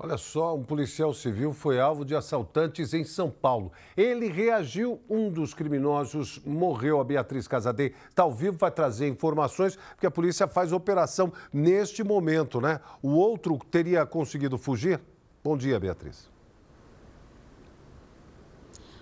Olha só, um policial civil foi alvo de assaltantes em São Paulo. Ele reagiu, um dos criminosos morreu. A Beatriz Casadei está ao vivo, vai trazer informações, porque a polícia faz operação neste momento, né? O outro teria conseguido fugir? Bom dia, Beatriz.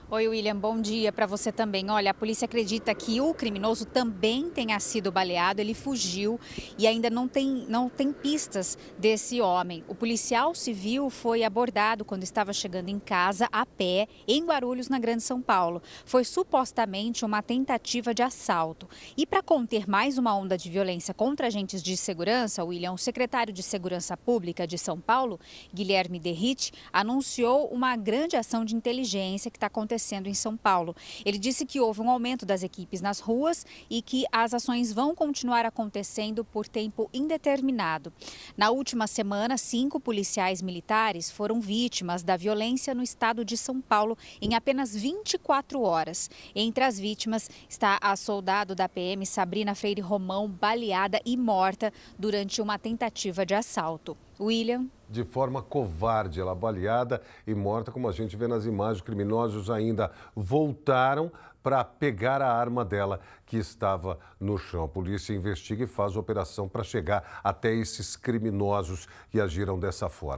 Oi, William, bom dia para você também. Olha, a polícia acredita que o criminoso também tenha sido baleado, ele fugiu e ainda não tem, não tem pistas desse homem. O policial civil foi abordado quando estava chegando em casa a pé, em Guarulhos, na Grande São Paulo. Foi supostamente uma tentativa de assalto. E para conter mais uma onda de violência contra agentes de segurança, William, o secretário de Segurança Pública de São Paulo, Guilherme Derrit, anunciou uma grande ação de inteligência que está acontecendo acontecendo em São Paulo. Ele disse que houve um aumento das equipes nas ruas e que as ações vão continuar acontecendo por tempo indeterminado. Na última semana, cinco policiais militares foram vítimas da violência no estado de São Paulo em apenas 24 horas. Entre as vítimas está a soldado da PM Sabrina Freire Romão, baleada e morta durante uma tentativa de assalto. William. De forma covarde, ela baleada e morta, como a gente vê nas imagens. Criminosos ainda voltaram para pegar a arma dela que estava no chão. A polícia investiga e faz operação para chegar até esses criminosos que agiram dessa forma.